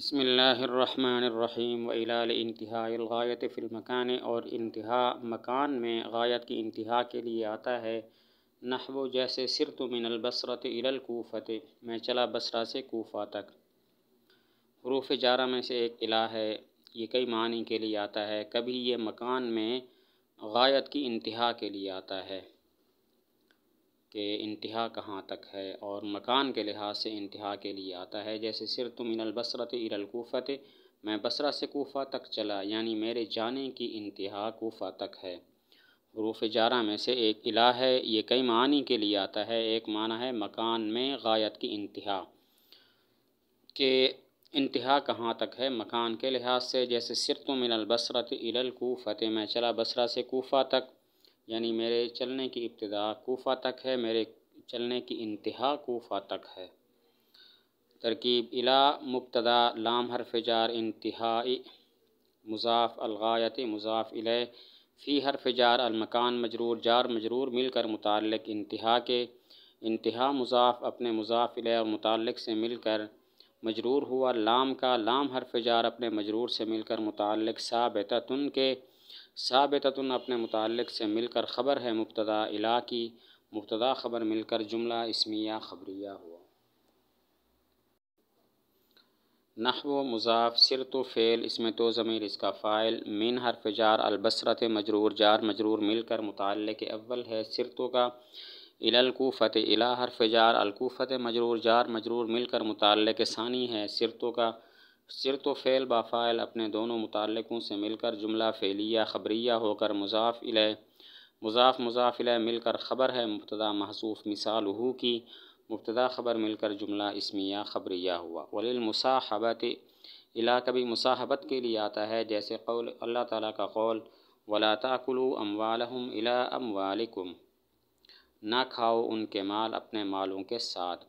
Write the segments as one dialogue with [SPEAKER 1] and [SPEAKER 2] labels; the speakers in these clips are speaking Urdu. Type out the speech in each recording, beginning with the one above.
[SPEAKER 1] بسم اللہ الرحمن الرحیم و انتہا الغایت فی المکان اور انتہا مکان میں غایت کی انتہا کے لیے آتا ہے نحو جیسے سرت من البصرت الالکوفت میں چلا بصرہ سے کوفہ تک حروف جارہ میں سے ایک الہ ہے یہ کئی معنی کے لیے آتا ہے کبھی یہ مکان میں غایت کی انتہا کے لیے آتا ہے کہ انتہا کہاں تک ہے اور مکان کے لحاظ سے انتہا کے لیے آتا ہے جیسے سر تم البصرت ار الکوفت میں بصرہ سے کوفہ تک چلا یعنی میرے جانے کی انتہا کوفہ تک ہے حروف جارہ میں سے ایک الہ ہے یہ کئی معنی کے لیے آتا ہے ایک معنی ہے مکان میں غایت کی انتہا کہ انتہا کہاں تک ہے مکان کے لحاظ سے جیسے سر تم البصرت ار الکوفت میں چلا بصرہ سے کوفہ تک یعنی میرے چلنے کی ابتدا کوفہ تک ہے میرے چلنے کی انتہا کوفہ تک ہے ترکیب الا مبتدا لام حرف جار انتہائی مضاف الغایت مضاف الہ فی حرف جار المکان مجرور جار مجرور مل کر متعلق انتہا کے انتہا مضاف اپنے مضاف اور متعلق سے مل کر مجرور ہوا لام کا لام حرف جار اپنے مجرور سے مل کر متعلق ثابتہ تن کے ثابتن اپنے متعلق سے مل کر خبر ہے مبتدا علا کی مبتدا خبر مل کر جملہ اسمیہ خبریہ ہوا نحو و سرت سر تو فعل اس میں تو ضمیر اس کا فائل مین حرف جار البصرت مجرور جار مجرور مل کر متعلق اول ہے سر تو الالکوفت الا حرف جار الکوفت مجرور جار مجرور مل کر متعلق ثانی ہے سر تو کا صر تو فعل با اپنے دونوں متعلقوں سے مل کر جملہ فعلیہ خبریہ ہو کر مضاف علیہ مضاف مضاف علیہ مل کر خبر ہے مبتدا محصوف مثال ہو کی مبتدا خبر مل کر جملہ اسمیہ خبریہ ہوا وللمصاحبت الہ علا کبھی مصاحبت کے لیے آتا ہے جیسے قول اللہ تعالیٰ کا قول ولا کلو اموالہم الا اموالکم نہ کھاؤ ان کے مال اپنے مالوں کے ساتھ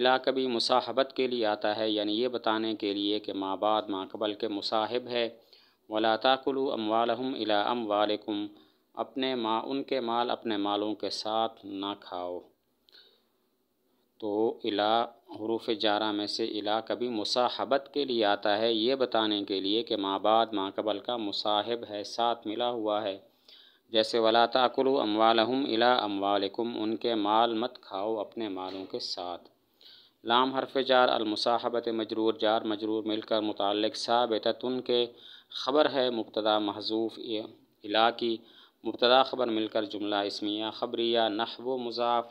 [SPEAKER 1] علاقہ کبھی مصاحبت کے لیے آتا ہے یعنی یہ بتانے کے لیے کہ ماں بعد ماں قبل کے مصاحب ہے ولا کلو اموالحم الا ام والم اپنے ماں ان کے مال اپنے مالوں کے ساتھ نہ کھاؤ تو الا حروف جارہ میں سے الا کبھی مصاحبت کے لیے آتا ہے یہ بتانے کے لیے کہ ماں بعد ماں قبل کا مصاحب ہے ساتھ ملا ہوا ہے جیسے ولاقلو اموالحم الا امو عالکم ان کے مال مت کھاؤ اپنے مالوں کے ساتھ لام حرف جار المصاحبت مجرور جار مجرور مل کر متعلق ثابتتن کے خبر ہے مبتدا محضوف علاقی مبتدا خبر مل کر جملہ اسمیہ خبریہ نحو و مضاف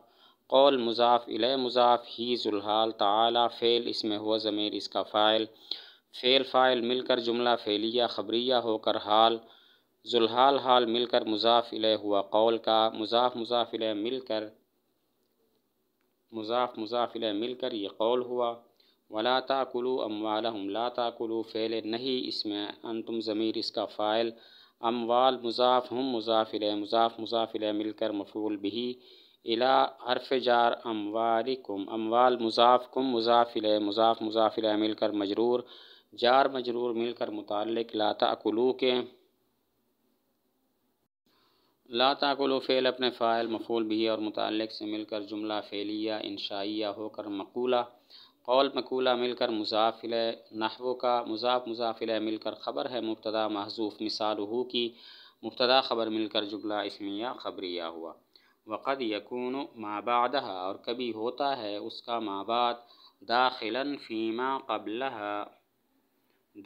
[SPEAKER 1] قول مضاف الہ مضاف ہی ذلحال تعالی فعل اس میں ہوا ضمیر اس کا فائل فعل فائل مل کر جملہ فعلیہ خبریہ ہو کر حال ذلحال حال مل کر مضاف الہ ہوا قول کا مضاف مضاف الہ مل کر مضاف مضاف مضافل مل کر یہ قول ہوا ولا کلو اموالہم ہم لاتا کلو نہیں اس میں ان تم ضمیر اس کا فائل ام وال ہم ہم مضافل مضاف مضاف مضافل مل کر مفعول بھی الا حرف جار اموالکم کم ام وال مضاف کم مضاف مضاف مضافل مل کر مجرور جار مجرور مل کر متعلق لاتا کلو کے لا تاکلو فعل اپنے فائل مفول بھی اور متعلق سے مل کر جملہ فیلیہ انشائیہ ہو کر مقولہ قول مقولہ مل کر مضافل نحو کا مضاف مضافل مل کر خبر ہے مبتدا محضوف مثال ہو کی مبتدا خبر مل کر جملہ اسمیہ خبریہ ہوا وقد یقون مابادہ اور کبھی ہوتا ہے اس کا مابعد داخلا فیما قبلہ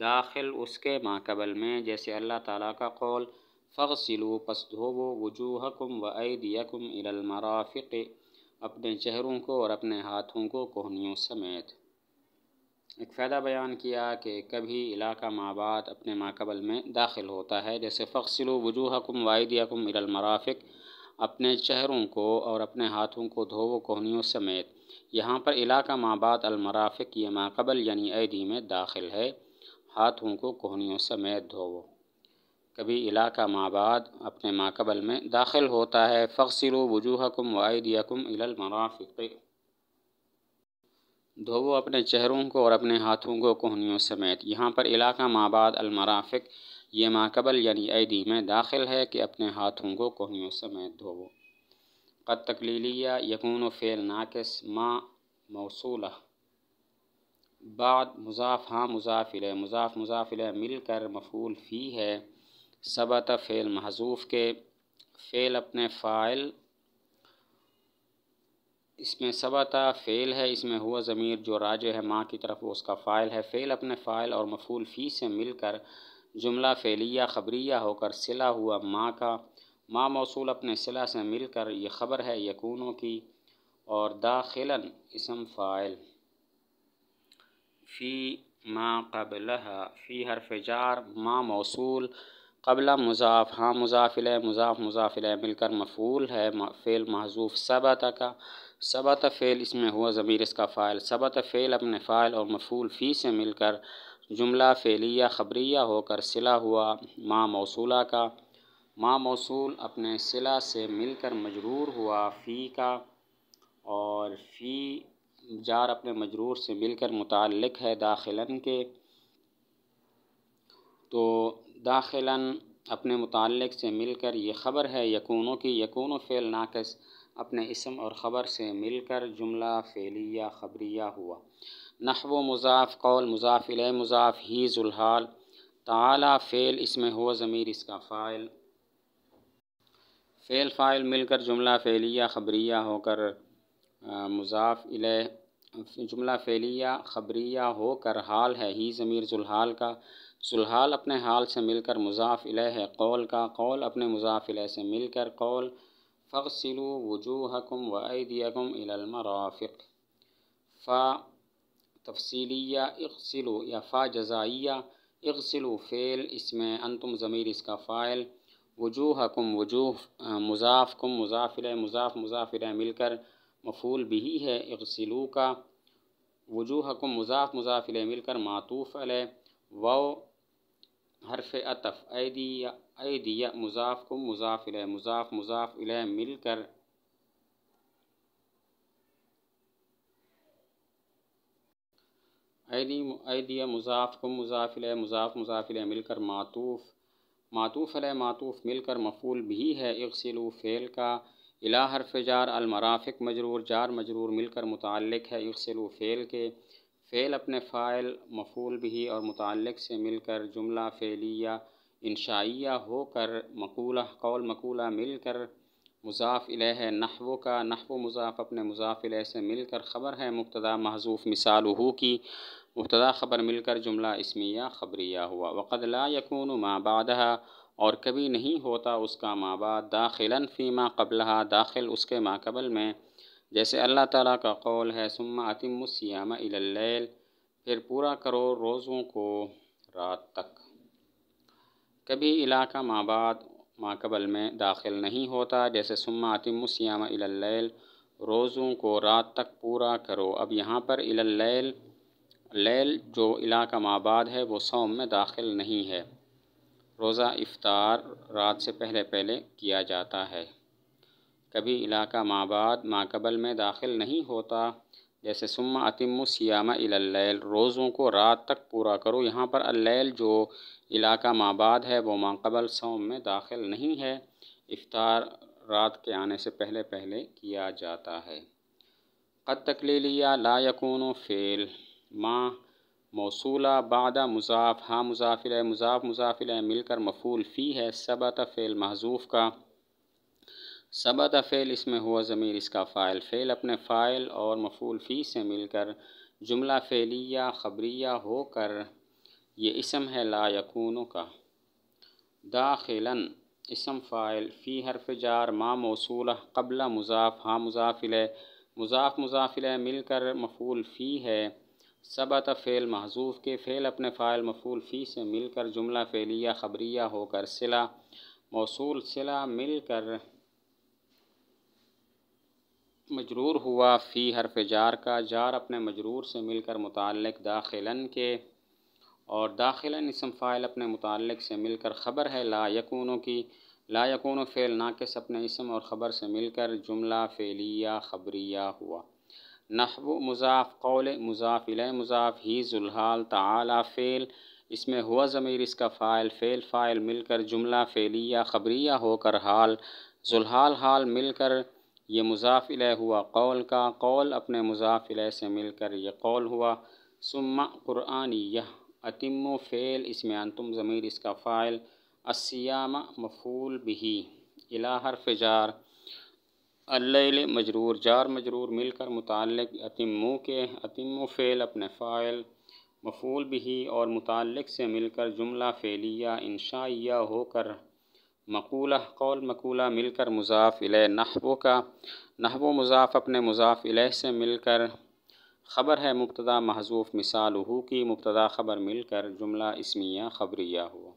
[SPEAKER 1] داخل اس کے ماقبل میں جیسے اللہ تعالیٰ کا قول فغسلو پس دھوو وجوہکم و ایدیکم الی المرافق اپنے چہروں کو اور اپنے ہاتھوں کو کوہنیوں سمیت ایک فائدہ بیان کیا کہ کبھی علاقہ ماں اپنے اپنے ماقبل میں داخل ہوتا ہے جیسے فغسلو وجوہکم و ایدیکم الی المرافق اپنے چہروں کو اور اپنے ہاتھوں کو دھوو کوہنیوں سمیت یہاں پر علاقہ ماں المرافق یہ ماقبل یعنی ایدی میں داخل ہے ہاتھوں کو کوہنیوں سمیت دھوو کبھی علاقہ معباد اپنے ماقبل میں داخل ہوتا ہے فخصر وجوہ کم إِلَى الْمَرَافِقِ المرافق دھوو اپنے چہروں کو اور اپنے ہاتھوں کو کوہنیوں سمیت یہاں پر علاقہ معباد المرافق یہ ماقبل یعنی عیدی میں داخل ہے کہ اپنے ہاتھوں کو کوہنیوں سمیت دھوو قَدْ یقون و فِيَلْ ناقص مَا مَوْصُولَ بعد مضاف ہاں مضافل مضاف مضافل مل کر مفعول فی ہے سبت فعل محضوف کے فعل اپنے فائل اس میں صبا فعل ہے اس میں ہوا ضمیر جو راج ہے ماں کی طرف اس کا فائل ہے فعل اپنے فائل اور مفول فی سے مل کر جملہ فعلیہ خبریہ ہو کر صلہ ہوا ماں کا ماں موصول اپنے صلہ سے مل کر یہ خبر ہے یقونوں کی اور داخل اسم فائل فی ماں قبل فی حرف جار ماں موصول قبلہ مضاف ہاں مضافل مضاف مضافل مل کر مفعول ہے فعل محضوف سبت کا سبت فعل اس میں ہوا ضمیر اس کا فائل سبت فعل اپنے فعل اور مفعول فی سے مل کر جملہ فعلیہ خبریہ ہو کر صلہ ہوا ماں موصولہ کا ماں موصول اپنے صلہ سے مل کر مجرور ہوا فی کا اور فی جار اپنے مجرور سے مل کر متعلق ہے داخلن کے تو داخلاً اپنے متعلق سے مل کر یہ خبر ہے یکونوں کی یقون و فعل ناقص اپنے اسم اور خبر سے مل کر جملہ فیلیہ خبریہ ہوا نحو و مضاف قول مضاف الِ مضاف ہی ذلحال تعالی فیل اس میں ہو ضمیر اس کا فائل فعل فائل مل کر جملہ فیلیہ خبریہ ہو کر مضاف ال جملہ فیلیہ خبریہ ہو کر حال ہے ہی ضمیر ذلحال کا سلحال اپنے حال سے مل کر مضاف ہے قول کا قول اپنے مضاف مضافل سے مل کر قول فغسلو وجوہکم و ایدیکم الی المرافق فا تفصیلیہ اغسلو یا فا جزائیہ اغسلو فیل فعل اس میں انتم ضمیر اس کا فائل وجوہکم وجوہ مضافکم مضاف کم مضاف مضاف مضافل مل کر مفول بھی ہے اغسلو کا وجوہکم مضاف مضافل مل کر معطوف علیہ و حرف اطف ایدیا مضاف کو مضاف مضافل مضاف مضاف الہ مل کر مضاف کو مضاف الہ مضاف مضاف الہ مل کر معطوف معطوف الہ معطوف مل کر مفول بھی ہے اغسلو فعل کا حرف جار المرافق مجرور جار مجرور مل کر متعلق ہے اغسلو فعل کے فعل اپنے فائل مفول بھی اور متعلق سے مل کر جملہ فعلیہ انشائیہ ہو کر مقولہ قول مقولہ مل کر مضاف علیہ نحو کا نحو مضاف اپنے مضاف علیہ سے مل کر خبر ہے مبتدا محضوف مثال ہو کی مبتدا خبر مل کر جملہ اسمیہ خبریہ ہوا وقد لا یقون ما مابادہ اور کبھی نہیں ہوتا اس کا ماں بعد داخلا فی ماں قبلہ داخل اس کے قبل میں جیسے اللہ تعالیٰ کا قول ہے ثم عتم السیام اللیل پھر پورا کرو روزوں کو رات تک کبھی علاقہ ماں بعد ماں قبل میں داخل نہیں ہوتا جیسے ثم عتم السیام اللیل روزوں کو رات تک پورا کرو اب یہاں پر اللیل لیل جو علاقہ ماں بعد ہے وہ سوم میں داخل نہیں ہے روزہ افطار رات سے پہلے پہلے کیا جاتا ہے کبھی علاقہ بعد ما قبل میں داخل نہیں ہوتا جیسے سما اتم سیامہ اللیل روزوں کو رات تک پورا کرو یہاں پر اللیل جو علاقہ بعد ہے وہ قبل سوم میں داخل نہیں ہے افطار رات کے آنے سے پہلے پہلے کیا جاتا ہے قد تک لے لیا لا یقون و فعل ماں موصولہ بادہ مضاف ہاں مضافل مضاف مضافل مل کر مفول فی ہے صبت فعل محضوف کا صبت فعل اس میں ہوا ضمیر اس کا فائل فعل اپنے فائل اور مفول فی سے مل کر جملہ فعلیہ خبریہ ہو کر یہ اسم ہے لا یقونوں کا داخلاً اسم فائل فی حرف جار ما موصول قبلہ مضاف ہاں مضافل مضاف مضافل مل کر مفول فی ہے سبت فعل محضوف کے فعل اپنے فائل مفول فی سے مل کر جملہ فعلیہ خبریہ ہو کر صلا موصول صلا مل کر مجرور ہوا فی حرف جار کا جار اپنے مجرور سے مل کر متعلق داخلن کے اور داخلن اسم فائل اپنے متعلق سے مل کر خبر ہے لا یقونوں کی لا یقون و فعل ناقص اپنے اسم اور خبر سے مل کر جملہ فعلیہ خبریہ ہوا نحو مضاف قول مضاف ال مضاف ہی ذلحال تعالی فعل اس میں ہوا ضمیر اس کا فائل فعل فائل مل کر جملہ فعلیہ خبریہ ہو کر حال ذلحال حال مل کر یہ مضاف علیہ ہوا قول کا قول اپنے مضاف علیہ سے مل کر یہ قول ہوا سمع قرآنی یہ اطم و فعل اس میں انتم ضمیر اس کا فائل السیام مفول بہی الہ حرف جار اللیل مجرور جار مجرور مل کر متعلق اتموں کے عتم و فعل اپنے فائل مفول بہی اور متعلق سے مل کر جملہ فعلیہ انشائیہ ہو کر مقولہ قول مقولہ مل کر مضاف نحو کا نحو و مضاف اپنے مضاف علیہ سے مل کر خبر ہے مبتدا محضوف مثال ہو کی مبتدا خبر مل کر جملہ اسمیہ خبریہ ہو